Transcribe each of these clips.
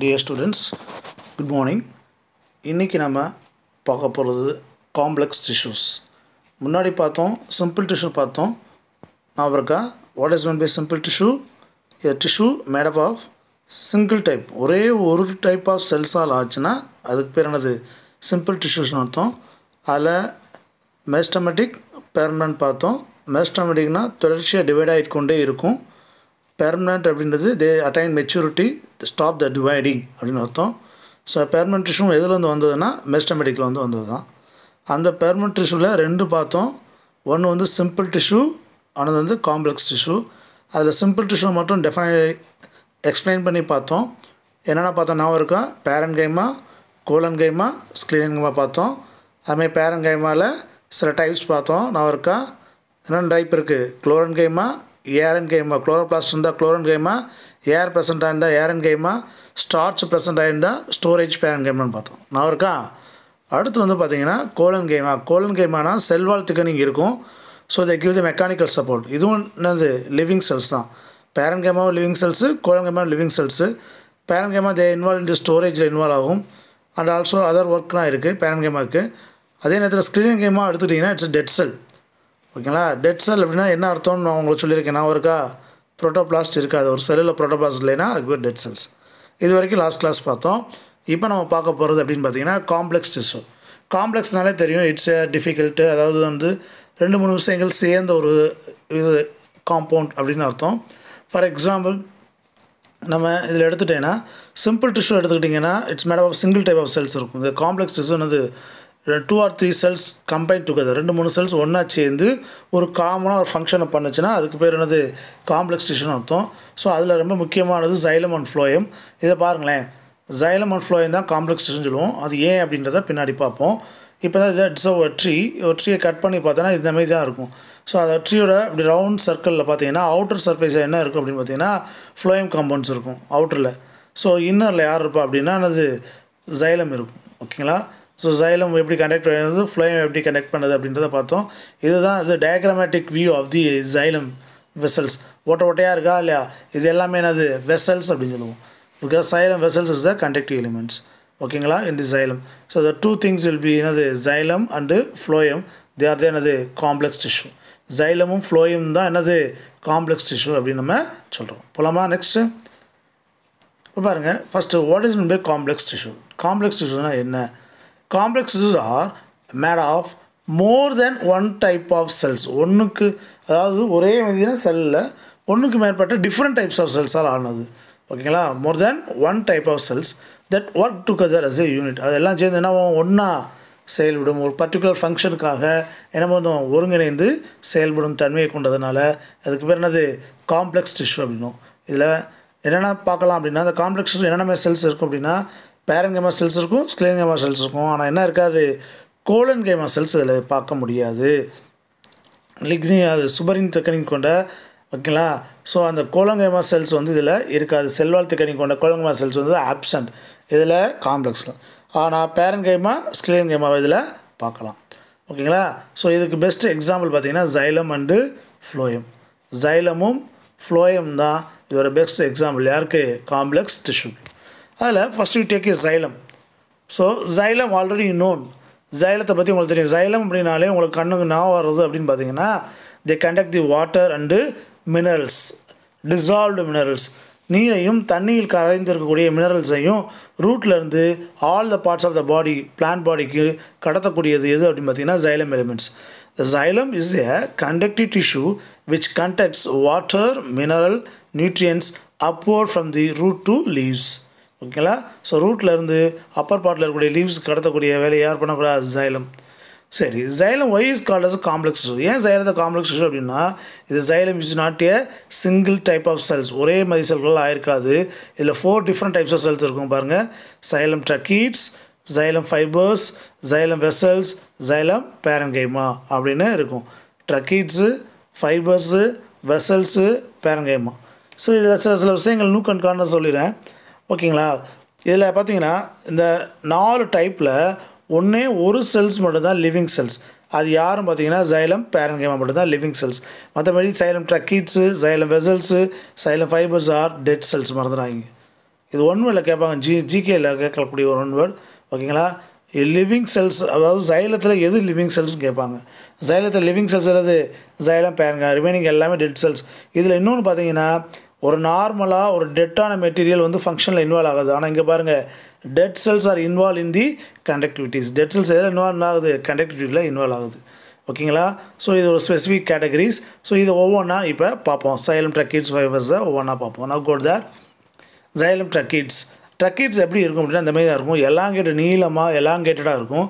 dear students good morning இன்றைக்கி நம்ம பார்க்க போகிறது காம்ப்ளெக்ஸ் டிஷ்யூஸ் முன்னாடி பார்த்தோம் சிம்பிள் டிஷ்யூ பார்த்தோம் நான் இருக்கா what is mean by simple tissue a tissue made up of single type ஒரே ஒரு டைப் ஆஃப் செல்ஸால் ஆச்சுன்னா அதுக்கு பேர் என்னது சிம்பிள் டிஷ்யூஸ்னு அர்த்தம் அதில் மேஸ்டமெட்டிக் பெர்மனன்ட் பார்த்தோம் மேஸ்டமெட்டிக்னால் தொடர்ச்சியாக டிவைட் ஆகிட்டு கொண்டே இருக்கும் பெர்மனண்ட் அப்படின்றது they attain maturity stop the dividing அப்படின்னு அர்த்தம் ஸோ பெர்மனண்ட் எதில் வந்து வந்ததுன்னா மெஸ்டமெட்டிக்கில் வந்து வந்தது தான் அந்த பெர்மனண்ட் டிஷ்யூவில் ரெண்டு பார்த்தோம் ஒன்று வந்து சிம்பிள் டிஷ்யூ ஆனது வந்து காம்ப்ளெக்ஸ் டிஷ்யூ அதில் சிம்பிள் டிஷ்யூ மட்டும் டெஃபினை எக்ஸ்பிளைன் பண்ணி பார்த்தோம் என்னென்ன பார்த்தோம் நான் இருக்கா பேரன் கைமா கோலன் கைமா ஸ்கிரீன் கைமா பார்த்தோம் அதுமாதிரி பேரன் கைமாவில் சில டைப்ஸ் பார்த்தோம் நான் இருக்கா என்னென்ன டைப் இருக்குது குளோரன் கைமா ஏரன் கைமா குளோரோபிளாஸ்ட் இருந்தால் குளோரன் கைமா ஏர் ப்ரெசென்ட்டாக இருந்தால் ஏரன் கைமா ஸ்டார்ச் ப்ரெசென்ட் ஆயிருந்தால் ஸ்டோரேஜ் பேரன் கேம்னு பார்த்தோம் நான் இருக்கா அடுத்து வந்து பார்த்தீங்கன்னா கோலன் கைமா கோலன் கைமானா செல்வால் திக்கனிங் இருக்கும் so they give the mechanical support இதுவும் என்னது லிவிங் செல்ஸ் தான் பேரன் கேமாவும் லிவிங் செல்ஸு கோலன் கேமாவும் living cells parenchyma they involve in ஸ்டோரேஜில் இன்வால்வ் ஆகும் அண்ட் ஆல்சோ அதர் ஒர்க்லாம் இருக்குது பேரன் கேமாவுக்கு அதே நேரத்தில் ஸ்க்ரீனிங் கேமாக எடுத்துகிட்டிங்கன்னா இட்ஸ் டெட் செல் ஓகேங்களா டெட் செல் அப்படின்னா என்ன அர்த்தம்னு நான் உங்களுக்கு சொல்லியிருக்கேன் நான் ஒருக்கா ப்ரோட்டோபிளாஸ்ட் இருக்காது ஒரு செல்லில் ப்ரோட்டோபிளாஸ்ட் இல்லைன்னா அது பேர் டெட் செல்ஸ் இது வரைக்கும் லாஸ்ட் கிளாஸ் பார்த்தோம் இப்போ நம்ம பார்க்க போகிறது அப்படின்னு பார்த்தீங்கன்னா காம்ப்ளெக்ஸ் டிஷ்யூ காம்ப்ளெக்ஸ்னாலே தெரியும் இட்ஸ் டிஃபிகல்ட்டு அதாவது வந்து ரெண்டு மூணு விஷயங்கள் சேர்ந்த ஒரு இது காம்பவுண்ட் அப்படின்னு அர்த்தம் ஃபார் எக்ஸாம்பிள் நம்ம இதில் எடுத்துட்டேன்னா சிம்பிள் டிஷ்யூ எடுத்துக்கிட்டிங்கன்னா it's made of single type of cells இருக்கும் இந்த காம்ப்ளெக்ஸ் டிஷ்யூன்னு two or three cells combine together ரெண்டு மூணு செல்ஸ் ஒன்றா சேர்ந்து ஒரு காமனாக ஒரு ஃபங்க்ஷனை பண்ணுச்சுன்னா அதுக்கு பேர் என்னது காம்ப்ளெக்ஸ் அர்த்தம் ஸோ அதில் ரொம்ப முக்கியமானது ஜைலம் அண்ட் ஃப்ளோயம் இதை பாருங்களேன் ஜைலம் அண்ட் ஃப்ளோயம் தான் காம்ப்ளெக்ஸ் டிஷ்னு சொல்லுவோம் அது ஏன் அப்படின்றத பின்னாடி பார்ப்போம் இப்போ தான் இதை இட்ஸ் ஒரு ட்ரீ ஒரு ட்ரீயை கட் பண்ணி பார்த்தோன்னா இந்த மாதிரி தான் இருக்கும் ஸோ அந்த ட்ரீயோட இப்படி ரவுண்ட் சர்க்கிளில் பார்த்தீங்கன்னா அவுட்டர் சர்ஃபேஸில் என்ன இருக்கும் அப்படின்னு பார்த்தீங்கன்னா ஃப்ளோயம் காம்பவுண்ட்ஸ் இருக்கும் அவுட்டரில் ஸோ இன்னரில் யார் இருப்பா அப்படின்னா அது ஜைலம் இருக்கும் ஓகேங்களா ஸோ ஜைலம் எப்படி கனெக்ட் பண்ணுறது ஃப்ளோயம் எப்படி கனெக்ட் பண்ணுது அப்படின்றத பார்த்தோம் இதுதான் இது diagrammatic view of the xylem vessels ஓட்ட ஓட்டையாக இருக்கா இல்லையா இது எல்லாமே என்னது வெசல்ஸ் அப்படின்னு சொல்லுவோம் because xylem vessels is the conductive elements ஓகேங்களா in the xylem so the two things will be என்னது xylem and phloem they are they என்னது காம்ப்ளெக்ஸ் டிஷ்யூ ஜைலமும் ஃப்ளோயும் தான் என்னது காம்ப்ளெக்ஸ் டிஷ்யூ அப்படின்னு நம்ம சொல்கிறோம் போலாமா நெக்ஸ்ட்டு இப்போ பாருங்கள் first what is mean by complex tissue complex டிஷ்யூனால் என்ன complex tissues are made of more than one type of cells ஒன்றுக்கு அதாவது ஒரே மாதிரியான செல்லில் ஒன்றுக்கு மேற்பட்ட டிஃப்ரெண்ட் டைப்ஸ் ஆஃப் செல்ஸால் ஆனது ஓகேங்களா more than one type of cells that work together as a unit அதெல்லாம் சேர்ந்து என்ன ஒன்றா செயல்படும் ஒரு பர்டிகுலர் ஃபங்க்ஷனுக்காக என்ன பண்ணும் ஒருங்கிணைந்து செயல்படும் தன்மையை கொண்டதுனால அதுக்கு பேர் என்னது காம்ப்ளெக்ஸ் டிஷ்யூ அப்படின்னும் இதில் என்னென்ன பார்க்கலாம் அப்படின்னா அந்த காம்ப்ளெக்ஸ் என்னென்ன செல்ஸ் இருக்கும் அப்படின்னா பேரன்கேமா செல்ஸ் இருக்கும் ஸ்க்ளேன்கேமா செல்ஸ் இருக்கும் ஆனால் என்ன இருக்காது கோலன்கேமா செல்ஸ் இதில் பார்க்க முடியாது லிக்னி அது சுபரின் தக்கணி கொண்ட ஓகேங்களா ஸோ அந்த கோலங்கேமா செல்ஸ் வந்து இதில் இருக்காது செல்வால் தக்கணி கொண்ட கோலங்கேமா செல்ஸ் வந்து ஆப்சண்ட் இதில் காம்ப்ளெக்ஸில் ஆனால் பேரன்கைமா ஸ்கிலேன்கைமா இதில் பார்க்கலாம் ஓகேங்களா ஸோ இதுக்கு பெஸ்ட் எக்ஸாம்பிள் பார்த்திங்கன்னா ஜைலம் அண்டு ஃப்ளோயம் ஜைலமும் ஃப்ளோயம் தான் இதோட பெஸ்ட் எக்ஸாம்பிள் யாருக்கு காம்ப்ளெக்ஸ் டிஷ்யூ அதில் first you take is xylem so xylem already you known ஜைலத்தை பற்றி உங்களுக்கு தெரியும் சைலம் அப்படின்னாலே உங்களுக்கு கண்ணுக்கு ஞாபகம் வருது அப்படின்னு பார்த்தீங்கன்னா they conduct the water and minerals dissolved minerals நீரையும் தண்ணியில் கரைந்திருக்கக்கூடிய மினரல்ஸையும் ரூட்லேருந்து all the parts of the body plant பாடிக்கு கடத்தக்கூடியது எது அப்படின்னு பார்த்தீங்கன்னா xylem elements the xylem is a conductive tissue which conducts water mineral nutrients upward from the root to leaves ஓகேங்களா ஸோ ரூட்டில் இருந்து அப்பர் பார்ட்டில் இருக்கக்கூடிய லீவ்ஸ் கடத்தக்கூடிய வேலை யார் பண்ணக்கூடாது ஜைலம் சரி xylem why is called as complex tissue ஏன் ஜைலத்தை காம்ப்ளெக்ஸ் இஷ்யூ அப்படின்னா இது xylem is not a single type of cells ஒரே மாதிரி செல்கள் ஆயிருக்காது இதில் four different types of cells இருக்கும் பாருங்கள் xylem tracheids xylem fibres xylem vessels xylem parenchyma அப்படின்னு இருக்கும் tracheids fibres vessels parenchyma so இதில் சில சில விஷயங்கள் நூக்கண்கான்னு சொல்லிடுறேன் ஓகேங்களா இதில் பார்த்தீங்கன்னா இந்த நாலு டைப்பில் ஒன்றே ஒரு செல்ஸ் மட்டும்தான் லிவிங் செல்ஸ் அது யாரும் பார்த்தீங்கன்னா ஜைலம் கேமா மட்டும்தான் லிவிங் செல்ஸ் மற்றபடி xylem tracheids xylem vessels xylem fibres are dead cells மறந்துடாங்க இது ஒன் வேர்டில் கேட்பாங்க ஜி ஜிகேயில் கேட்கக்கூடிய ஒரு ஒன் வேர்டு ஓகேங்களா லிவிங் செல்ஸ் அதாவது சைலத்தில் எது லிவிங் செல்ஸ்னு கேட்பாங்க சைலத்தில் லிவிங் செல்ஸ் எதாவது சைலம் பேரங்கா ரிமைனிங் எல்லாமே டெட் செல்ஸ் இதில் இன்னொன்று பார்த்தீங்கன்னா ஒரு நார்மலாக ஒரு டெட்டான மெட்டீரியல் வந்து ஃபங்க்ஷனில் இன்வால்வ் ஆகுது ஆனால் இங்கே பாருங்கள் dead cells are involve in the conductivities dead cells எதில் இன்வால்வ் ஆகுது கண்டக்டிவிட்டியில் இன்வால்வ் ஆகுது ஓகேங்களா ஸோ இது ஒரு ஸ்பெசிஃபிக் கேட்டகரிஸ் ஸோ இது ஒவ்வொன்றா இப்போ பார்ப்போம் சைலம் ட்ரக்கீட்ஸ் தான் ஒவ்வொன்றா பார்ப்போம் நோ கோட் தேர் சைலம் ட்ரக்கீட்ஸ் ட்ரக்கீட்ஸ் எப்படி இருக்கும் அப்படின்னா இந்த மாதிரி தான் இருக்கும் எலாங்கேட் நீளமாக எலாங்கேட்டடாக இருக்கும்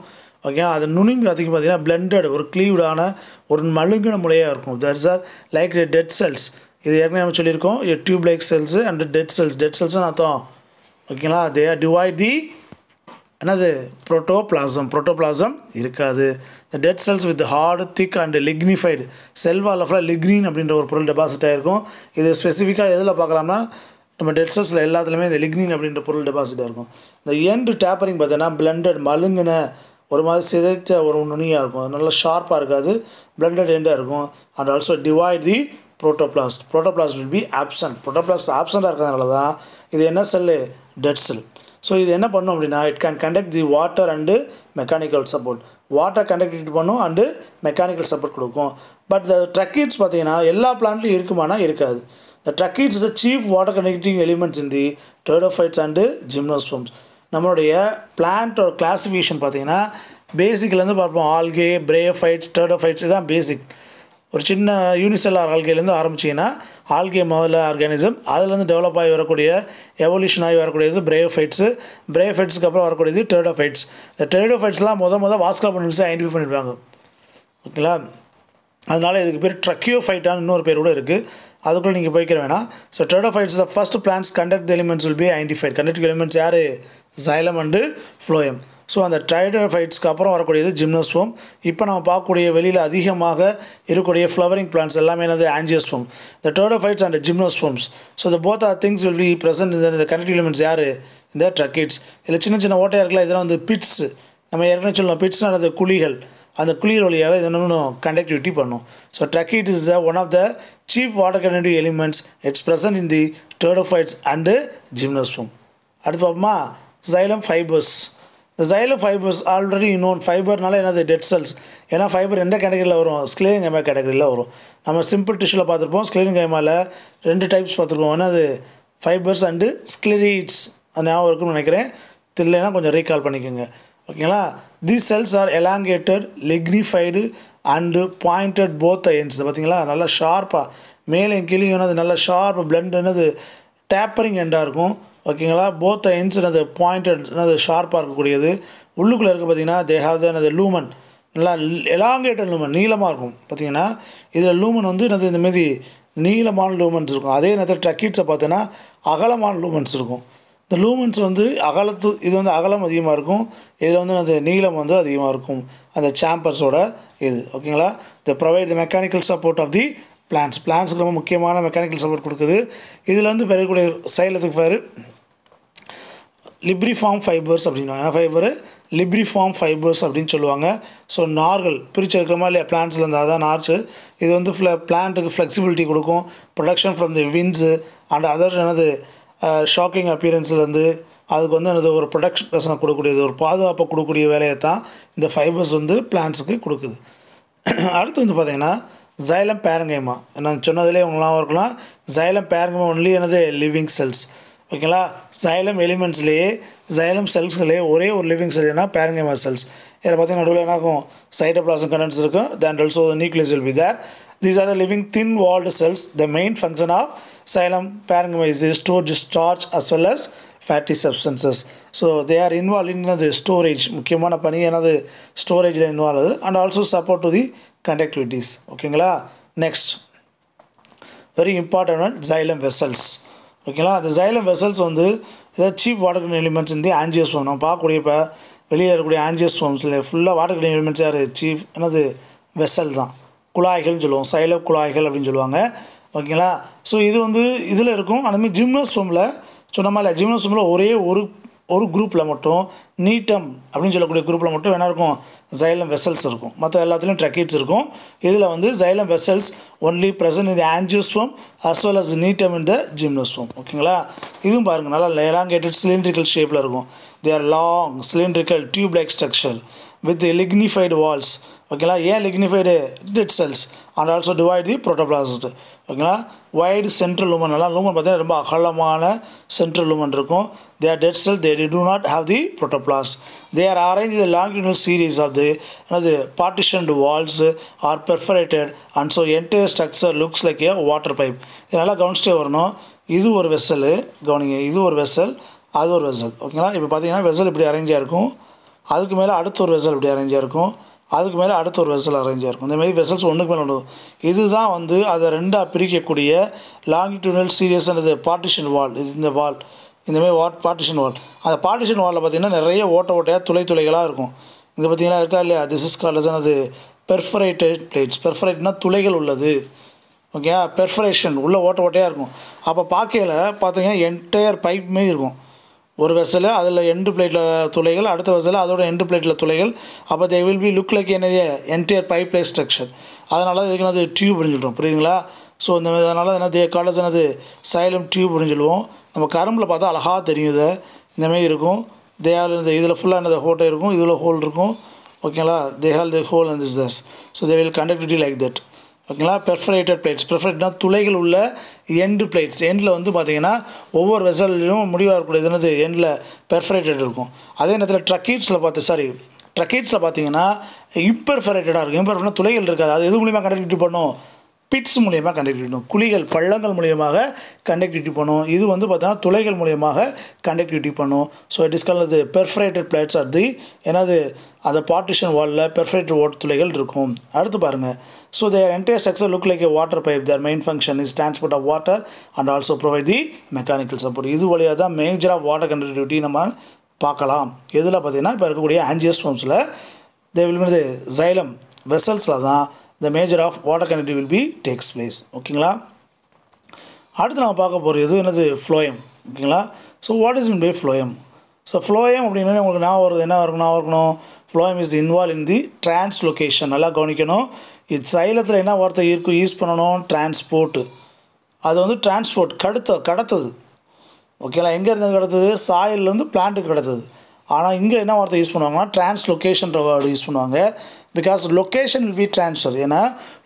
ஓகே அது நுனிம்பு பார்த்திங்க பார்த்தீங்கன்னா பிளண்டட் ஒரு க்ளீவ்டான ஒரு மழுங்கின முறையாக இருக்கும் that's are like dead cells இது ஏற்கனவே நம்ம சொல்லியிருக்கோம் tube like cells and dead cells dead செல்ஸ்னு அர்த்தம் ஓகேங்களா தே ஆர் டிவைட் தி என்னது ப்ரோட்டோபிளாசம் ப்ரோட்டோபிளாசம் இருக்காது இந்த dead cells with hard thick and lignified செல்வா வால் ஃபுல்லாக லிக்னின் அப்படின்ற ஒரு பொருள் டெபாசிட் ஆகிருக்கும் இது ஸ்பெசிஃபிக்காக எதில் பார்க்கலாம்னா நம்ம டெட் செல்ஸில் எல்லாத்துலேயுமே இந்த லிக்னின் அப்படின்ற பொருள் டெபாசிட்டாக இருக்கும் இந்த எண்டு டேப்பரிங் பார்த்தீங்கன்னா பிளண்டட் மழுங்கின ஒரு மாதிரி சிதைத்த ஒரு நுனியாக இருக்கும் நல்லா ஷார்ப்பாக இருக்காது பிளண்டட் எண்டாக இருக்கும் and also devoid the protoplast protoplast will be absent protoplast ஆப்சண்ட்டாக இருக்கிறதுனால தான் இது என்ன செல்லு டெட் செல் ஸோ இது என்ன பண்ணும் அப்படின்னா it can conduct the water and mechanical support water conduct பண்ணும் அண்டு மெக்கானிக்கல் சப்போர்ட் கொடுக்கும் பட் த ட்ரக்கீட்ஸ் பார்த்தீங்கன்னா எல்லா பிளான்ட்லையும் இருக்குமானா இருக்காது the tracheids is a chief water connecting elements in the pteridophytes and gymnosperms நம்மளுடைய பிளான்ட்டோட கிளாசிஃபிகேஷன் பார்த்தீங்கன்னா பேசிக்லேருந்து பார்ப்போம் ஆல்கே பிரேஃபைட்ஸ் டேடோஃபைட்ஸ் இதுதான் பேசிக் ஒரு சின்ன யூனிசெல் ஆல்கைலேருந்து ஆரம்பிச்சிங்கன்னா ஆல்கே முதல்ல ஆர்கானிசம் அதுலேருந்து டெவலப் ஆகி வரக்கூடிய எவல்யூஷன் ஆகி வரக்கூடியது பிரேயோஃபைட்ஸு பிரேயோஃபைட்ஸ்க்கு அப்புறம் வரக்கூடியது டெர்டோஃபைட்ஸ் இந்த ஃபைட்ஸ்லாம் முத முதல் வாஸ்கா பண்ணிஸை ஐடென்டிஃபை பண்ணிடுவாங்க ஓகேங்களா அதனால் இதுக்கு பேர் ட்ரக்கியோஃபைட்டான்னு இன்னொரு பேர் கூட இருக்குது அதுக்குள்ளே நீங்கள் போய்க்கிற வேணாம் so pteridophytes the first plants conduct elements will be identified conduct elements யார் சைலம் அண்டு ஃப்ளோயம் ஸோ அந்த ஃபைட்ஸ்க்கு அப்புறம் வரக்கூடியது ஜிம்னோஸ்போம் இப்போ நம்ம பார்க்கக்கூடிய வெளியில் அதிகமாக இருக்கக்கூடிய ஃப்ளவரிங் பிளான்ஸ் எல்லாமே என்னது ஆஞ்சியோஸ்போம் இந்த ஃபைட்ஸ் அண்ட் ஜிம்னோஸ்போம்ஸ் ஸோ இந்த both are things will be present இந்த கனெக்ட் எலிமெண்ட்ஸ் யார் இந்த ட்ரக்கிட்ஸ் இதில் சின்ன சின்ன ஓட்டையாக இருக்கலாம் இதெல்லாம் வந்து பிட்ஸ் நம்ம ஏற்கனவே சொல்லணும் பிட்ஸ் நடந்த குழிகள் அந்த குழிகள் வழியாக இது இன்னும் கண்டக்டிவிட்டி பண்ணும் so tracheid is one of the chief water connective elements it's present in the pteridophytes and gymnosperm அடுத்து பார்ப்போமா சைலம் ஃபைபர்ஸ் இந்த சைலோ ஃபைபர்ஸ் ஆல்ரெடி இன்னொன் ஃபைபர்னால என்னது டெட் செல்ஸ் ஏன்னா ஃபைபர் எந்த கேட்டகரியில் வரும் ஸ்க்லேரிங் கைமா கேட்டகரியில் வரும் நம்ம சிம்பிள் டிஷ்யூவில் பார்த்துருப்போம் ஸ்க்லேரிங் கைமாவில் ரெண்டு டைப்ஸ் பார்த்துருக்கோம் என்னது ஃபைபர்ஸ் அண்டு அந்த ஞாபகம் இருக்குன்னு நினைக்கிறேன் தெரியலனா கொஞ்சம் ரீகால் பண்ணிக்கோங்க ஓகேங்களா these cells are elongated lignified and pointed both ends பார்த்தீங்களா நல்லா ஷார்ப்பாக மேலேயும் கீழே என்னது நல்லா ஷார்ப் பிளண்ட் என்னது டேப்பரிங் எண்டாக இருக்கும் ஓகேங்களா போத் த எண்ட்ஸ் எனது பாயிண்டட் என்னது ஷார்ப்பாக இருக்கக்கூடியது உள்ளுக்குள்ளே இருக்க பார்த்திங்கன்னா தே ஹாவ் எனது லூமன் நல்லா எலாங்கேட்டட் லூமன் நீளமாக இருக்கும் பார்த்தீங்கன்னா இதில் லூமன் வந்து எனது இந்தமாரி நீளமான லூமன்ஸ் இருக்கும் அதே நேரத்தில் ட்ரக்கீட்ஸை பார்த்தீங்கன்னா அகலமான லூமன்ஸ் இருக்கும் இந்த லூமன்ஸ் வந்து அகலத்து இது வந்து அகலம் அதிகமாக இருக்கும் இதில் வந்து அந்த நீளம் வந்து அதிகமாக இருக்கும் அந்த சாம்பர்ஸோட இது ஓகேங்களா the provide the mechanical support of the plants பிளான்ஸுக்கு ரொம்ப முக்கியமான மெக்கானிக்கல் சப்போர்ட் கொடுக்குது இதில் வந்து பெறக்கூடிய சைலத்துக்கு பேர் லிப்ரிஃபார்ம் ஃபைபர்ஸ் அப்படின்னு ஃபைபர் லிப்ரி லிப்ரிஃபார்ம் ஃபைபர்ஸ் அப்படின்னு சொல்லுவாங்க ஸோ நார்கள் பிரித்து எடுக்கிறோமா இல்லையா பிளான்ஸில் இருந்தால் தான் நார்ச்சு இது வந்து ஃப்ள பிளான்ட்டுக்கு ஃப்ளெக்சிபிலிட்டி கொடுக்கும் protection from the winds and other எனது ஷாக்கிங் அப்பியரன்ஸ்லேருந்து அதுக்கு வந்து எனது ஒரு பர்சனை கொடுக்கக்கூடியது ஒரு பாதுகாப்பை கொடுக்கக்கூடிய வேலையை தான் இந்த ஃபைபர்ஸ் வந்து பிளான்ஸுக்கு கொடுக்குது அடுத்து வந்து பார்த்திங்கன்னா ஜைலம் பேரங்கைமா நான் சொன்னதிலே உங்களாம் இருக்கலாம் ஜைலம் பேரங்கைமா ஒன்லி எனது லிவிங் செல்ஸ் ஓகேங்களா சைலம் எலிமெண்ட்ஸ்லேயே சைலம் செல்ஸ்லேயே ஒரே ஒரு லிவிங் செல் என்ன பேரங்கைமா செல்ஸ் இதில் பார்த்தீங்கன்னா நடுவில் என்னாகும் சைட்டோபிளாசம் கண்டென்ட்ஸ் இருக்கும் then also the nucleus will be there these are the living thin walled cells the main function of xylem parenchyma is the store starch as well as fatty substances so they are involve in அது storage முக்கியமான பணி எனது ஸ்டோரேஜில் involve ஆகுது and also support to the conductivities ஓகேங்களா next very important one xylem vessels ஓகேங்களா அந்த xylem vessels வந்து ஏதாவது சீப் வாட்டர் கிளீன் எலிமெண்ட்ஸ் வந்து ஆஞ்சியோஸ்வம் நம்ம பார்க்கக்கூடிய இப்போ வெளியே இருக்கக்கூடிய ஆஞ்சியோஸ்வம்ஸில் ஃபுல்லாக வாட்டர் கிளீன் எலிமெண்ட்ஸ் யார் சீஃப் என்னது வெசல் தான் குழாய்கள்னு சொல்லுவோம் சைல குழாய்கள் அப்படின்னு சொல்லுவாங்க ஓகேங்களா ஸோ இது வந்து இதில் இருக்கும் அதுமாதிரி ஜிம்னோஸ்வமில் சொன்ன மாதிரி ஜிம்னோஸ்வமில் ஒரே ஒரு ஒரு குரூப்பில் மட்டும் நீட்டம் அப்படின்னு சொல்லக்கூடிய குரூப்பில் மட்டும் என்ன இருக்கும் ஜைலம் வெசல்ஸ் இருக்கும் மற்ற எல்லாத்துலேயும் ட்ரக்கீட்ஸ் இருக்கும் இதில் வந்து ஜைலம் வெசல்ஸ் ஒன்லி ப்ரெசன்ட் இந்த ஆன்ஜியோஸ்வம் அஸ் வெல் அஸ் நீட்டம் இந்த ஜிம்னோஸ்வம் ஓகேங்களா இதுவும் பாருங்கள் நல்லா லேலாங்கேட்டட் சிலிண்ட்ரிக்கல் ஷேப்பில் இருக்கும் they are long cylindrical tube like structure with lignified walls ஓகேங்களா ஏன் lignified dead cells and also devoid the protoplast ஓகேங்களா வைடு சென்ட்ரல் லூமன் எல்லாம் லூமன் பார்த்தீங்கன்னா ரொம்ப அகலமான சென்ட்ரல் லூமன் இருக்கும் they are dead cell they do not have the protoplasm they are arrange the longitudinal series of the அது partitioned walls are perforated and so entire structure looks like a water pipe இதனால் கவுன்ஸ்டே வரணும் இது ஒரு வெசலு கவனிங்க இது ஒரு vessel அது ஒரு வெசல் ஓகேங்களா இப்போ பார்த்தீங்கன்னா வெசல் இப்படி அரேஞ்சாக இருக்கும் அதுக்கு மேலே அடுத்த ஒரு வெசல் இப்படி அரேஞ்சாக இருக்கும் அதுக்கு மேலே அடுத்த ஒரு வெசல் அரேஞ்சாக இருக்கும் இந்தமாரி வெசல்ஸ் ஒன்றுக்கு மேலே ஒன்று இதுதான் வந்து அதை ரெண்டாக பிரிக்கக்கூடிய லாங்கிடியூனல் சீரியஸ்ன்றது பார்ட்டிஷன் வால் இது இந்த வால் இந்தமாரி வாட் பார்ட்டிஷன் வால் அந்த பார்ட்டிஷன் வாலில் பார்த்திங்கன்னா நிறைய ஓட்ட ஓட்டையாக துளை துளைகளாக இருக்கும் இங்கே பார்த்திங்கன்னா இருக்கா இல்லையா திஸ் இஸ் கால்ட் அது பெர்ஃபரேட்டட் பிளேட்ஸ் பெர்ஃபரேட்னா துளைகள் உள்ளது ஓகே பெர்ஃபரேஷன் உள்ளே ஓட்ட ஓட்டையாக இருக்கும் அப்போ பார்க்கையில் பார்த்தீங்கன்னா என்டையர் பைப் மாரி இருக்கும் ஒரு வெசல் அதில் எண்டு பிளேட்டில் துளைகள் அடுத்த வெசலில் அதோட எண்டு பிளேட்டில் துளைகள் அப்போ they will be look like என்னது என்டையர் பைப் லைன் ஸ்ட்ரக்சர் அதனால் இதுக்கு அது டியூப் சொல்கிறோம் புரியுதுங்களா ஸோ இந்த மாதிரி அதனால் என்ன தே காலேஜ் என்னது சைலம் டியூப் புரிஞ்சுடுவோம் நம்ம கரும்பில் பார்த்தா அழகாக தெரியும் இதை இந்தமாரி இருக்கும் தேவால் இந்த இதில் ஃபுல்லாக என்னது ஹோட்டல் இருக்கும் இதில் ஹோல் இருக்கும் ஓகேங்களா they hole they hole and this தர்ஸ் ஸோ தே வில் கண்டக்ட் டி லைக் தட் ஓகேங்களா பெர்ஃபரேட்டட் பிளேட்ஸ் பெர்ஃபரேட்னா துளைகள் உள்ள எண்டு பிளேட்ஸ் எண்டில் வந்து பார்த்திங்கன்னா ஒவ்வொரு வெசல்லையும் முடிவாக இருக்கக்கூடிய என்னது எண்டில் பெர்ஃபரேட்டட் இருக்கும் அதே நேரத்தில் ட்ரக்கீட்ஸில் பார்த்து சாரி ட்ரக்கீட்ஸில் பார்த்தீங்கன்னா இம்பெர்ஃபரேட்டடாக இருக்கும் இம்பெர்ஃபரேட்னா துளைகள் இருக்காது அது எது மூலியமாக கண்டக்ட் பண்ணும் பிட்ஸ் மூலயமா கண்டக்ட் குழிகள் பள்ளங்கள் மூலியமாக கண்டக்டிவிட்டி பண்ணும் இது வந்து பார்த்தோம்னா துளைகள் மூலியமாக கண்டக்டிவிட்டி பண்ணும் so it is call perforated plates are the ஏன்னாது அந்த பார்ட்டிஷன் வாலில் பெர்ஃபரேட்டட் ஓட்டு துளைகள் இருக்கும் அடுத்து பாருங்கள் so their entire structure look like a water pipe their main function is transport of water and also provide the mechanical support இது வழியாக தான் மேஜராக வாட்டர் கண்டக்டிவிட்டி நம்ம பார்க்கலாம் எதில் பார்த்தீங்கன்னா இப்போ இருக்கக்கூடிய ஆஞ்சியஸ்டோம்ஸில் தே வில் மீது ஜைலம் வெசல்ஸில் தான் the major of water connectivity will be takes place ஓகேங்களா அடுத்து நம்ம பார்க்க போகிறது எது என்னது ஃப்ளோயம் ஓகேங்களா so what is mean by phloem so phloem அப்படின்னா உங்களுக்கு நான் வருது என்ன இருக்கணும் நான் இருக்கணும் phloem is involve in the location நல்லா கவனிக்கணும் இது சைலத்தில் என்ன வார்த்தை இருக்கும் யூஸ் பண்ணணும் டிரான்ஸ்போர்ட்டு அது வந்து டிரான்ஸ்போர்ட் கடத்த கடத்தது ஓகேங்களா எங்கேருந்து கடத்தது சாயிலேருந்து பிளான்ட்டுக்கு கடத்தது ஆனால் இங்கே என்ன வார்த்தை யூஸ் பண்ணுவாங்கன்னா டிரான்ஸ்லொகேஷன்ற வேர்டு யூஸ் பண்ணுவாங்க because location will be transfer ஏன்னா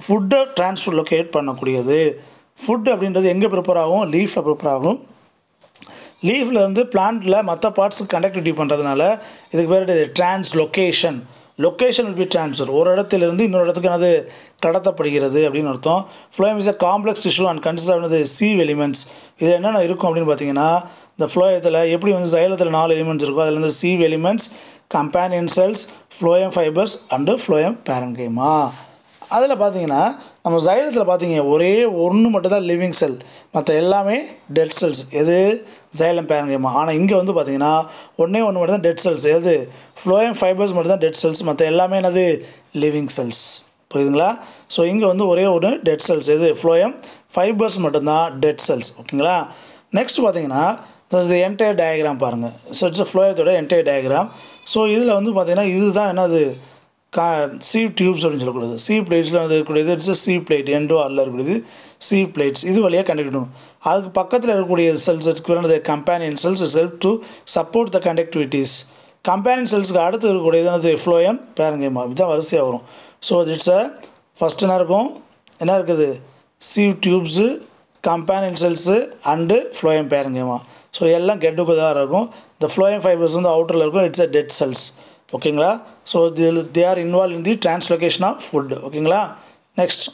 ஃபுட்டை ட்ரான்ஸ்ஃபர் லொக்கேட் பண்ணக்கூடியது ஃபுட் அப்படின்றது எங்கே ப்ரிப்பேர் ஆகும் லீஃபில் ப்ரிப்பேர் ஆகும் லீஃபில் வந்து பிளான்ட்டில் மற்ற பார்ட்ஸுக்கு கண்டக்டிவிட்டி பண்ணுறதுனால இதுக்கு பேர் இது location location will be transfer ஒரு இடத்துலேருந்து இன்னொரு இடத்துக்கு அது கடத்தப்படுகிறது அப்படின்னு அர்த்தம் phloem is a complex tissue and consist of sieve elements இது என்னென்ன இருக்கும் அப்படின்னு பார்த்தீங்கன்னா இந்த ஃப்ளோயத்தில் எப்படி வந்து சைலத்தில் நாலு எலிமெண்ட்ஸ் இருக்கோ அதில் வந்து sieve elements companion cells phloem fibres and phloem parenchyma அதில் பார்த்தீங்கன்னா நம்ம சைலத்தில் பார்த்தீங்க ஒரே ஒன்று மட்டும் தான் லிவிங் செல் மற்ற எல்லாமே டெட் செல்ஸ் எது சைலம் பேரங்கைமா ஆனால் இங்கே வந்து பார்த்தீங்கன்னா ஒன்றே ஒன்று மட்டும் தான் டெட் செல்ஸ் எது ஃப்ளோயம் ஃபைபர்ஸ் மட்டும் தான் டெட் செல்ஸ் மற்ற எல்லாமே என்னது லிவிங் செல்ஸ் புரியுதுங்களா ஸோ இங்கே வந்து ஒரே ஒரு டெட் செல்ஸ் எது ஃப்ளோயம் ஃபைபர்ஸ் மட்டும்தான் டெட் செல்ஸ் ஓகேங்களா நெக்ஸ்ட் பார்த்தீங்கன்னா ஸோ இது என்டையர் டயக்ராம் பாருங்கள் ஸோ இட்ஸ் ஃப்ளோயத்தோட என்டையர் டயக்ராம் ஸோ இதில் வந்து பார்த்திங்கன்னா இதுதான் என்னது கா சீ டியூப்ஸ் அப்படின்னு சொல்லக்கூடாது சீ பிளேட்ஸில் வந்து இருக்கக்கூடியது இட்ஸ் சீ பிளேட் எண்டோ அல்ல இருக்கக்கூடியது சீ பிளேட்ஸ் இது வழியாக பண்ணுவோம் அதுக்கு பக்கத்தில் இருக்கக்கூடிய செல்ஸ் இருக்கிறது companion cells is help to support the conductivities companion செல்ஸ்க்கு அடுத்து இருக்கக்கூடியது என்னது ஃப்ளோயம் பேரங்கேமா இதுதான் வரிசையாக வரும் ஸோ இட்ஸ் அ ஃபஸ்ட் என்ன இருக்கும் என்ன இருக்குது sieve tubes companion cells and phloem parenchyma so எல்லாம் கெட்டுக்கு தான் இருக்கும் இந்த ஃப்ளோயம் ஃபைபர்ஸ் வந்து அவுட்டரில் இருக்கும் இட்ஸ் அ டெட் செல்ஸ் ஓகேங்களா ஸோ தில் they are involve in the translocation of food ஓகேங்களா நெக்ஸ்ட்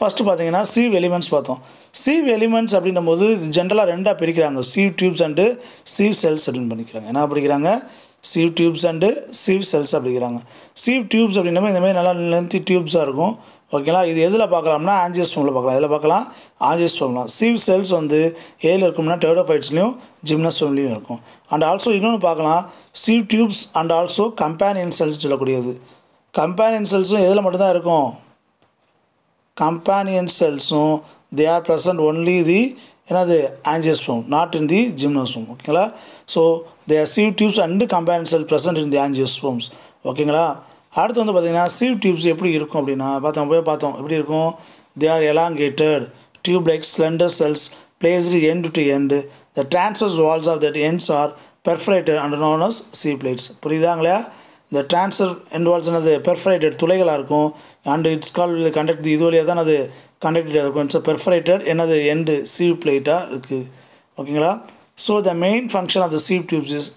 ஃபஸ்ட்டு பார்த்தீங்கன்னா சீவ் எலிமெண்ட்ஸ் பார்த்தோம் சீவ் எலிமெண்ட்ஸ் அப்படின்னும் போது ஜென்ரலாக ரெண்டாக பிரிக்கிறாங்க sieve tubes and sieve cells அப்படின்னு பண்ணிக்கிறாங்க என்ன பிடிக்கிறாங்க sieve tubes and sieve cells அப்படிங்கிறாங்க சீவ் டியூப்ஸ் அப்படின்னா இந்தமாதிரி நல்லா லென்த்தி டியூப்ஸாக இருக்கும் ஓகேங்களா இது எதில் பார்க்கலாம்னா ஆஞ்சியோஸ்டோமில் பார்க்கலாம் எதில் பார்க்கலாம் ஆஞ்சியோஸ்டோம்லாம் சீவ் செல்ஸ் வந்து எதில் இருக்கும்னா ஜிம்னஸ் ஜிம்னஸ்டோம்லையும் இருக்கும் அண்ட் ஆல்சோ இன்னொன்று பார்க்கலாம் sieve tubes and also companion cells சொல்லக்கூடியது கம்பேனியன் செல்ஸும் எதில் மட்டும்தான் இருக்கும் கம்பேனியன் செல்ஸும் they are present only the என்னது angiosperm not in the gymnosperm ஓகேங்களா so they are sieve tubes and companion cell present in the angiosperms ஓகேங்களா அடுத்து வந்து பார்த்திங்கன்னா சீவ் டியூப்ஸ் எப்படி இருக்கும் அப்படின்னா பார்த்தோம் போய் பார்த்தோம் எப்படி இருக்கும் they are elongated tube like slender cells placed end to end the transverse walls of that ends are perforated and known as sieve plates புரியுதாங்களா இந்த டிரான்ஸ்ஃபர் எண்ட் வால்ஸ் என்னது பெர்ஃபரேட்டட் துளைகளாக இருக்கும் அண்ட் இட்ஸ் கால் கண்டக்ட் இது வழியாக தான் அது கண்டக்டாக இருக்கும் இட்ஸ் பெர்ஃபரேட்டட் என்னது எண்டு சீவ் பிளேட்டாக இருக்குது ஓகேங்களா so the main function of the sieve tubes is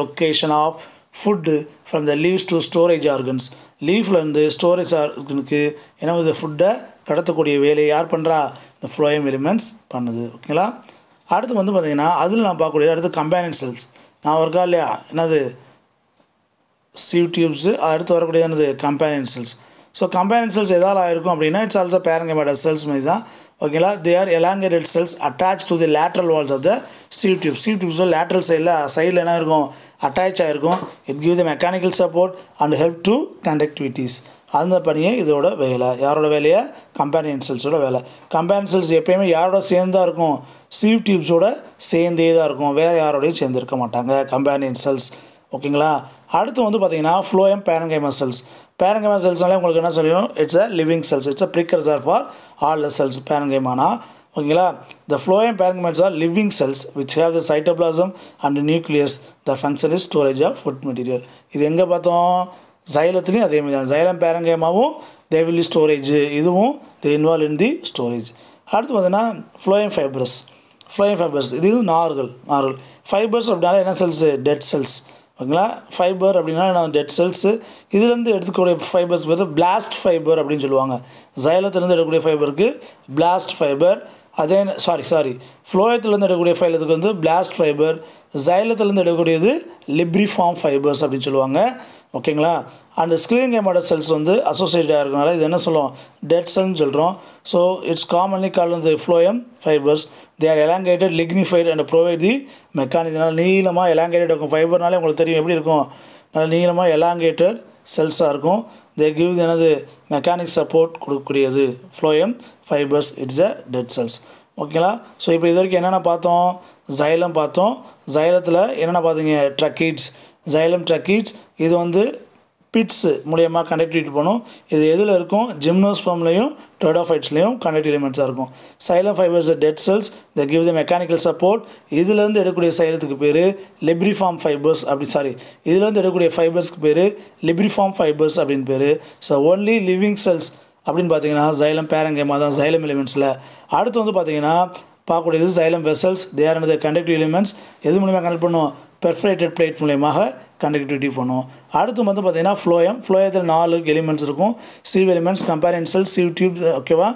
location of food from the leaves to storage organs லீஃப்லேருந்து ஸ்டோரேஜ் ஆர்கனுக்கு என்ன இந்த ஃபுட்டை கடத்தக்கூடிய வேலையை யார் பண்ணுறா இந்த ஃப்ளோயம் எலிமெண்ட்ஸ் பண்ணுது ஓகேங்களா அடுத்து வந்து பார்த்திங்கன்னா அதில் நான் பார்க்கக்கூடிய அடுத்து கம்பேனியன் செல்ஸ் நான் இருக்கா இல்லையா என்னது சீவ் டியூப்ஸு அடுத்து வரக்கூடிய என்னது companion cells so companion cells எதால் ஆயிருக்கும் அப்படின்னா இட்ஸ் ஆல்சோ பேரங்கமேட செல்ஸ் மாதிரி தான் ஓகேங்களா they are elongated cells attach to the lateral walls of the sieve tube sieve டியூப்ஸில் லேட்ரல் சைடில் சைடில் என்ன இருக்கும் அட்டாச் ஆகிருக்கும் it give the mechanical support and help to conductivities அந்த பணியை இதோட வேலை யாரோட வேலையை கம்பேனியன் செல்ஸோட வேலை கம்பேனியன் செல்ஸ் எப்பயுமே யாரோட சேர்ந்தா இருக்கும் சீவ் டியூப்ஸோட சேர்ந்தே தான் இருக்கும் வேறு யாரோடையும் சேர்ந்துருக்க மாட்டாங்க கம்பேனியன் செல்ஸ் ஓகேங்களா அடுத்து வந்து பார்த்தீங்கன்னா ஃப்ளோயம் பேரங்கைம செல்ஸ் பேரங்கேமா செல்ஸ்னாலே உங்களுக்கு என்ன சொல்லியும் it's a living cells it's a precursor for all the cells பேரங்கேமானா ஓகேங்களா the phloem parenchymas are living cells which have the cytoplasm and nucleus the function is storage of food material இது எங்கே பார்த்தோம் ஜைலத்துலேயும் அதேமாதிரி தான் ஜைலம் பேரங்கேமாவும் தேவில்லி ஸ்டோரேஜ் இதுவும் த involve in the storage அடுத்து பார்த்தீங்கன்னா ஃப்ளோயம் ஃபைபர்ஸ் ஃப்ளோயம் ஃபைபர்ஸ் இது நார்கள் நார்கள் ஃபைபர்ஸ் அப்படின்னால என்ன செல்ஸு டெட் செல்ஸ் ஓகேங்களா ஃபைபர் அப்படின்னா டெட் செல்ஸு இதுலேருந்து எடுத்துக்கூடிய ஃபைபர்ஸ் பார்த்து பிளாஸ்ட் ஃபைபர் அப்படின்னு சொல்லுவாங்க ஜைலத்துலேருந்து எடுக்கக்கூடிய ஃபைபருக்கு பிளாஸ்ட் ஃபைபர் அதே சாரி சாரி ஃப்ளோயத்துலேருந்து எடுக்கக்கூடிய ஃபைலத்துக்கு வந்து பிளாஸ்ட் ஃபைபர் ஜைலத்துலேருந்து எடுக்கக்கூடியது லிப்ரிஃபார்ம் ஃபைபர்ஸ் அப்படின்னு சொல்லுவாங்க ஓகேங்களா அந்த ஸ்க்ரீன் கேமோட செல்ஸ் வந்து அசோசியேட்டாக இருக்கனால இது என்ன சொல்லுவோம் செல்னு சொல்கிறோம் ஸோ இட்ஸ் காமன்லி கால் வந்து phloem fibres they are elongated lignified and provide the மெக்கானிக்னால் நீளமாக எலாங்கேட்டட் இருக்கும் ஃபைபர்னாலே உங்களுக்கு தெரியும் எப்படி இருக்கும் நல்ல நீளமாக எலாங்கேட்டட் செல்ஸாக இருக்கும் தே கிவ் எனது மெக்கானிக் சப்போர்ட் கொடுக்கக்கூடியது phloem fibres it's a dead cells ஓகேங்களா ஸோ இப்போ இது வரைக்கும் என்னென்ன பார்த்தோம் ஜைலம் பார்த்தோம் ஜைலத்தில் என்னென்ன பார்த்தீங்க ட்ரக்கீட்ஸ் ஜைலம் ட்ரக்கீட்ஸ் இது வந்து பிட்ஸு மூலியமாக கனெக்டிவிட்டி போகணும் இது எதில் இருக்கும் ஜிம்னோஸ்பம்லையும் டொடோஃபைட்ஸ்லையும் கனெக்ட் எலிமெண்ட்ஸாக இருக்கும் xylem fibres dead cells they give the mechanical support இதுலேருந்து எடுக்கக்கூடிய சைலத்துக்கு பேர் லிப்ரிஃபார்ம் ஃபைபர்ஸ் அப்படி சாரி இதுலேருந்து எடுக்கக்கூடிய ஃபைபர்ஸ்க்கு பேர் லிப்ரிஃபார்ம் ஃபைபர்ஸ் அப்படின்னு பேர் ஸோ ஒன்லி லிவிங் செல்ஸ் அப்படின்னு பார்த்தீங்கன்னா சைலம் பேரங்கேமா தான் சைலம் எலிமெண்ட்ஸில் அடுத்து வந்து பார்த்தீங்கன்னா பார்க்கக்கூடியது xylem vessels they're and the conductive elements எது மூலிமா கனெக்ட் பண்ணுவோம் பெர்ஃபரேட்டட் பிளேட் மூலியமாக கண்டக்டிவிட்டி பண்ணுவோம் அடுத்து வந்து பார்த்திங்கன்னா ஃப்ளோயம் ஃப்ளோயத்தில் நாலு எலிமெண்ட்ஸ் இருக்கும் sieve elements companion cell sieve tube ஓகேவா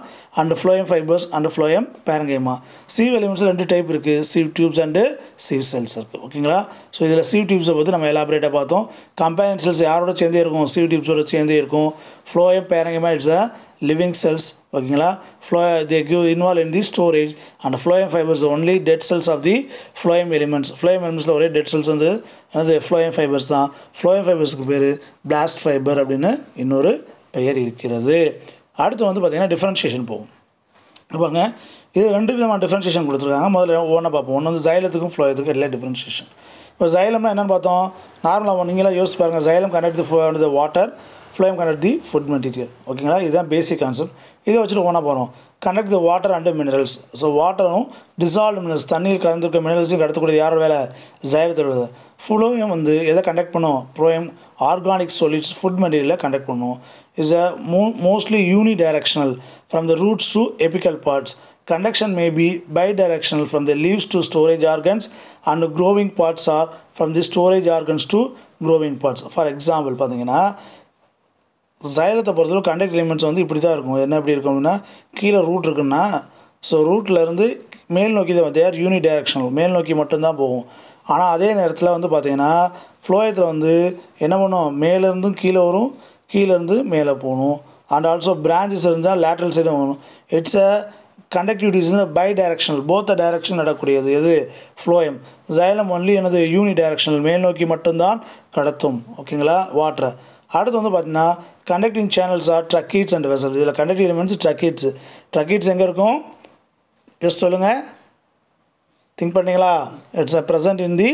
and phloem fibres and phloem parenchyma sieve elements ரெண்டு டைப் இருக்குது sieve tubes and sieve cells இருக்குது ஓகேங்களா ஸோ இதில் சீவ் டியூப்ஸை பற்றி நம்ம எலாபரேட்டாக பார்த்தோம் கம்பேரன் செல்ஸ் யாரோட சேர்ந்தே இருக்கும் சீவ் டியூப்ஸோட சேர்ந்தே இருக்கும் phloem parenchyma it's a living cells ஓகேங்களா flow they give involve in the storage and phloem fibres only dead cells of the phloem elements phloem எலிமெண்ட்ஸில் ஒரே டெட் செல்ஸ் வந்து அது ஃப்ளோயம் ஃபைபர்ஸ் தான் ஃப்ளோயம் ஃபைபர்ஸ்க்கு பேர் பிளாஸ்ட் ஃபைபர் அப்படின்னு இன்னொரு பெயர் இருக்கிறது அடுத்து வந்து பார்த்திங்கன்னா டிஃப்ரென்ஷியேஷன் போகும் பாருங்க இது ரெண்டு விதமான டிஃப்ரென்ஷியேஷன் கொடுத்துருக்காங்க முதல்ல ஒன்றை பார்ப்போம் ஒன்று வந்து ஜைலத்துக்கும் ஃப்ளோயத்துக்கும் எல்லா டிஃப்ரென்ஷியேஷன் இப்போ ஜைலம்னா என்னென்னு பார்த்தோம் நார்மலாக நீங்களாம் யோசிச்சு பாருங்கள் xylem connect the the water phloem connect the food material ஓகேங்களா இதுதான் பேசிக் கான்செப்ட் இதை வச்சுட்டு ஒன்றா போகிறோம் connect the water and minerals so வாட்டரும் டிசால்வ் மினரல்ஸ் தண்ணீர் கலந்துருக்க மினரல்ஸையும் கடத்தக்கூடிய யார் வேலை ஜெயலலிதோட ஃபுலோயம் வந்து எதை கண்டக்ட் பண்ணும் ப்ரோயம் ஆர்கானிக் சொலிட்ஸ் ஃபுட் மெட்டீரியலை கண்டக்ட் பண்ணும் is a mo mostly unidirectional from the roots to apical parts may be bidirectional from the leaves to storage organs and growing parts or from the storage organs to growing parts for example பார்த்தீங்கன்னா சைலத்தை பொறுத்தவரை conduct elements வந்து இப்படி தான் இருக்கும் என்ன இப்படி இருக்கும்னா கீழே ரூட் இருக்குன்னா ஸோ ரூட்லேருந்து மேல் நோக்கி தான் தேர் யூனி டைரக்ஷனல் மேல் நோக்கி மட்டும்தான் போகும் ஆனால் அதே நேரத்தில் வந்து பார்த்திங்கன்னா ஃப்ளோயத்தில் வந்து என்ன பண்ணும் மேலேருந்தும் கீழே வரும் கீழேருந்து மேலே போகணும் அண்ட் ஆல்சோ பிரான்ச்சஸ் இருந்தால் லேட்ரல் சைடும் போகணும் இட்ஸ் அ கண்டக்டிவிட்டிஸ் இந்த பை டைரக்ஷனல் போத்த டைரக்ஷன் நடக்கூடியது எது ஃப்ளோயம் ஜைலம் ஒன்லி எனது யூனி டைரக்ஷனல் மேல் நோக்கி மட்டும்தான் கடத்தும் ஓகேங்களா வாட்டரை அடுத்து வந்து பார்த்திங்கன்னா conducting channels are tracheids and vessel இதில் கண்டக்டிங் எலிமெண்ட்ஸ் ட்ரக்கீட்ஸ் ட்ரக்கீட்ஸ் எங்கே இருக்கும் எஸ் சொல்லுங்கள் திங்க் பண்ணிங்களா it's a present in the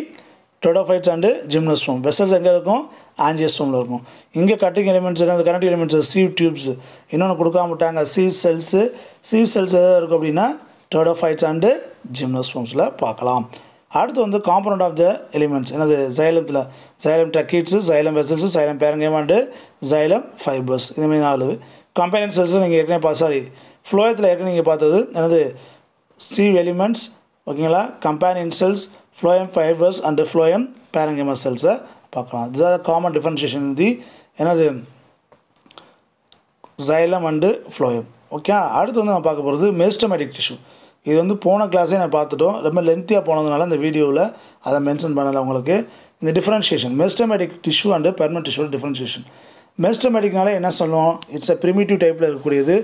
pteridophytes and gymnosperms vessels எங்கே இருக்கும் ஆஞ்சியஸ்ஃபோமில் இருக்கும் இங்கே கட்டிங் எலிமெண்ட்ஸ் இருக்குது அந்த கரண்ட் எலிமெண்ட்ஸ் சீவ் டியூப்ஸ் இன்னொன்று கொடுக்காம விட்டாங்க சீவ் செல்ஸு சீவ் செல்ஸ் எதாவது இருக்கும் அப்படின்னா டொடோஃபைட்ஸ் அண்டு ஜிம்னோஸ்ஃபோம்ஸில் பார்க்கலாம் அடுத்து வந்து காம்பனண்ட் ஆஃப் த எலிமெண்ட்ஸ் என்னது சைலத்தில் xylem tracheids xylem vessels xylem parenchyma and xylem fibres இதுமாதிரி நாலு கம்பைனன் செல்ஸில் நீங்கள் ஏற்கனவே பார்த்து சாரி ஃப்ளோயத்தில் ஏற்கனவே நீங்கள் பார்த்தது எனது ஸ்டீவ் எலிமெண்ட்ஸ் ஓகேங்களா companion cells phloem fibres and phloem parenchyma செல்ஸை பார்க்கலாம் இதுதான் காமன் டிஃப்ரென்ஷியேஷன் தி எனது சைலம் அண்டு ஃப்ளோயம் ஓகே அடுத்து வந்து நான் பார்க்க போகிறது மெஸ்டமேட்டிக் டிஷ்யூ இது வந்து போன கிளாஸே நான் பார்த்துட்டோம் ரொம்ப லென்த்தியாக போனதுனால இந்த வீடியோவில் அதை மென்ஷன் பண்ணலை உங்களுக்கு இந்த differentiation meristematic tissue and permanent tissue differentiation மெஸ்டமேட்டிக்னால என்ன சொல்லுவோம் இட்ஸ் அ பிரிமிட்டிவ் டைப்பில் இருக்கக்கூடியது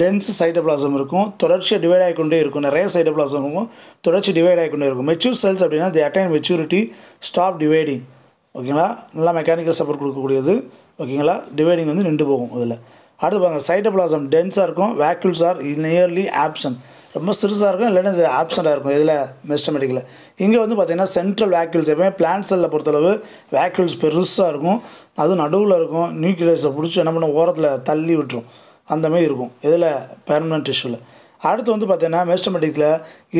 டென்ஸ் சைட்டோபிளாசம் இருக்கும் தொடர்ச்சியாக டிவைட் ஆகிக்கொண்டே இருக்கும் நிறைய சைட்டோபிளாசம் இருக்கும் தொடர்ச்சி டிவைட் ஆகிக்கொண்டே இருக்கும் மெச்சூர் செல்ஸ் அப்படின்னா they attain maturity stop dividing ஓகேங்களா நல்லா மெக்கானிக்கல் சப்போர்ட் கொடுக்கக்கூடியது ஓகேங்களா டிவைடிங் வந்து நின்று போகும் அதில் அடுத்து பாருங்கள் சைட்டோபிளாசம் டென்ஸாக இருக்கும் வேக்யூல்ஸ் ஆர் நியர்லி ஆப்சன்ட் ரொம்ப சிறுசாக இருக்கும் இல்லைன்னா இது ஆப்சண்ட்டாக இருக்கும் இதில் மெஸ்டமெட்டிக்கில் இங்கே வந்து பார்த்திங்கன்னா சென்ட்ரல் வேக்யூல்ஸ் எப்பவுமே பிளான் செல்லில் பொறுத்தளவு வேக்யூல்ஸ் பெருசாக இருக்கும் அதுவும் நடுவில் இருக்கும் நியூக்ளியஸை பிடிச்சி என்ன பண்ண ஓரத்தில் தள்ளி விட்டுரும் அந்த மாதிரி இருக்கும் இதில் பெர்மனன்ட் டிஷ்யூவில் அடுத்து வந்து பார்த்தீங்கன்னா மெஸ்டமெட்டிக்கில்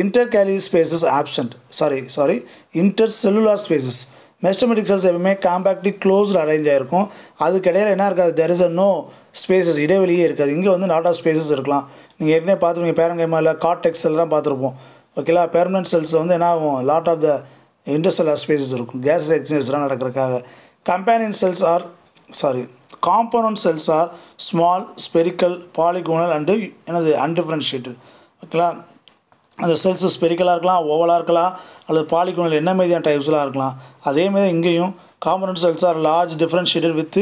intercalary spaces absent sorry sorry intercellular spaces meristematic cells எப்பவுமே காம்பேக்ட்லி க்ளோஸ்ட் அரேஞ்ச் ஆகிருக்கும் அதுக்கு இடையில என்ன இருக்காது there is a no spaces இடைவெளியே இருக்காது இங்கே வந்து நாட் ஆஃப் ஸ்பேசஸ் இருக்கலாம் நீங்கள் ஏற்கனவே பார்த்துருங்க பேரங்கைமா இல்லை காட்டெக்ஸ் எல்லாம் பார்த்துருப்போம் ஓகேலா பெர்மனன்ட் செல்ஸில் வந்து என்ன ஆகும் lot of the industrial spaces இருக்கும் கேஸ் எக்ஸ்சேஞ்ச்லாம் நடக்கிறதுக்காக companion cells are sorry component cells are small spherical polygonal and எனது அன்டிஃப்ரென்ஷியேட்டட் ஓகேங்களா அந்த செல்ஸ் ஸ்பெரிக்கலாக இருக்கலாம் ஓவலாக இருக்கலாம் அல்லது பாலிகோனில் என்ன மாதிரியான டைப்ஸ்லாம் இருக்கலாம் அதேமாதிரி இங்கேயும் component cells are large differentiated with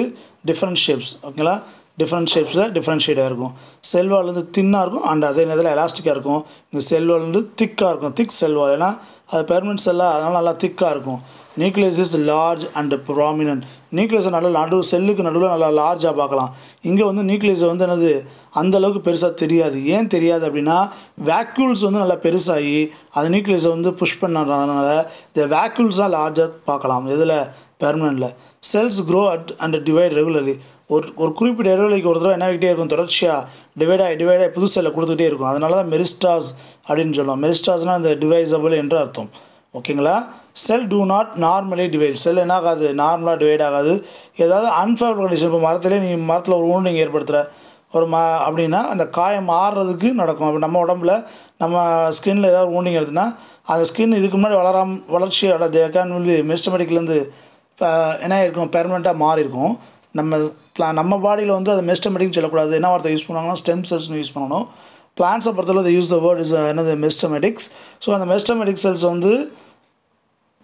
different shapes ஓகேங்களா டிஃப்ரெண்ட் ஷேப்ஸில் டிஃப்ரென்ஷியேட்டாக இருக்கும் செல்வால் வந்து தின்னாக இருக்கும் அண்ட் அதே நேரத்தில் எலாஸ்டிக்காக இருக்கும் இந்த செல்வால் வந்து திக்காக இருக்கும் திக் செல்வால் ஏன்னா அது பெர்மென்ட்ஸ் எல்லாம் அதனால் நல்லா திக்காக இருக்கும் nucleus is large and prominent நியூக்ளியஸை நல்லா நடு செல்லுக்கு நடுவில் நல்லா லார்ஜாக பார்க்கலாம் இங்கே வந்து நியூக்ளியஸை வந்து என்னது அந்தளவுக்கு பெருசாக தெரியாது ஏன் தெரியாது அப்படின்னா வேக்யூல்ஸ் வந்து நல்லா பெருசாகி அது நியூக்ளியஸை வந்து புஷ் பண்ணுறதுனால இந்த வேக்யூல்ஸ் தான் லார்ஜாக பார்க்கலாம் இதில் பெர்மனண்டில் cells grow at and divide regularly ஒரு ஒரு குறிப்பிட்ட இடைவெளிக்கு ஒரு தடவை என்ன ஆகிட்டே இருக்கும் தொடர்ச்சியாக டிவைடாக டிவைடாக புது செல்லை கொடுத்துக்கிட்டே இருக்கும் அதனால தான் மெரிஸ்டாஸ் அப்படின்னு சொல்லுவோம் மெரிஸ்டாஸ்னால் இந்த டிவைசபிள் என்று அர்த்தம் ஓகேங்களா cell do not normally divide cell என்ன ஆகாது நார்மலாக டிவைட் ஆகாது ஏதாவது அன்ஃபேவரபிள் கண்டிஷன் இப்போ மரத்திலே நீ மரத்தில் ஒரு ஊண்டு நீங்கள் ஏற்படுத்துகிற ஒரு ம அப்படின்னா அந்த காயம் மாறுறதுக்கு நடக்கும் அப்போ நம்ம உடம்புல நம்ம ஸ்கின்னில் ஏதாவது ஊண்டிங் எடுத்துனா அந்த ஸ்கின் இதுக்கு முன்னாடி வளராம் வளர்ச்சி அட தேக்கான் மிஸ்டமெட்டிக்லேருந்து இப்போ என்ன இருக்கும் பெர்மனெண்ட்டாக மாறி இருக்கும் நம்ம பிளான் நம்ம பாடியில் வந்து அதை மெஸ்டமெட்டிக்னு சொல்லக்கூடாது என்ன வார்த்தை யூஸ் பண்ணுவாங்கன்னா ஸ்டெம் செல்ஸ்னு யூஸ் பண்ணணும் பிளான்ஸை பொறுத்தளவு அதை யூஸ் த வேர்ட் இஸ் என்னது மெஸ்டமெட்டிக்ஸ் ஸோ அந்த மெஸ்டமெட்டிக் செல்ஸ் வந்து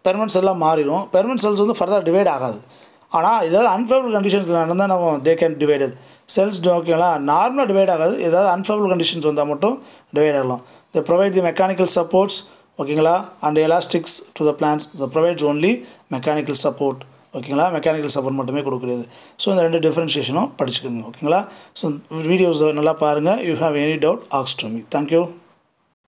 பெர்மன் செல்லாக மாறிடும் பெர்மன் செல்ஸ் வந்து ஃபர்தர் டிவைட் ஆகாது ஆனால் ஏதாவது அன்ஃபேவரபிள் கண்டிஷன்ஸில் நடந்தால் நம்ம தே கேன் டிவைடட் செல்ஸ் ஓகேங்களா நார்மலாக டிவைட் ஆகாது ஏதாவது அன்ஃபேவரபிள் கண்டிஷன்ஸ் வந்தால் மட்டும் டிவைட் ஆகலாம் they provide the mechanical supports ஓகேங்களா and elastics to the plants they provides only mechanical support ஓகேங்களா மெக்கானிக்கல் சப்போர்ட் மட்டுமே கொடுக்குறது ஸோ இந்த ரெண்டு டிஃப்ரென்ஷியேஷனும் படிச்சுக்கோங்க ஓகேங்களா ஸோ வீடியோஸ் நல்லா பாருங்கள் யூ ஹாவ் எனி டவுட் ஆக்ஸ் டு மீ தேங்க்யூ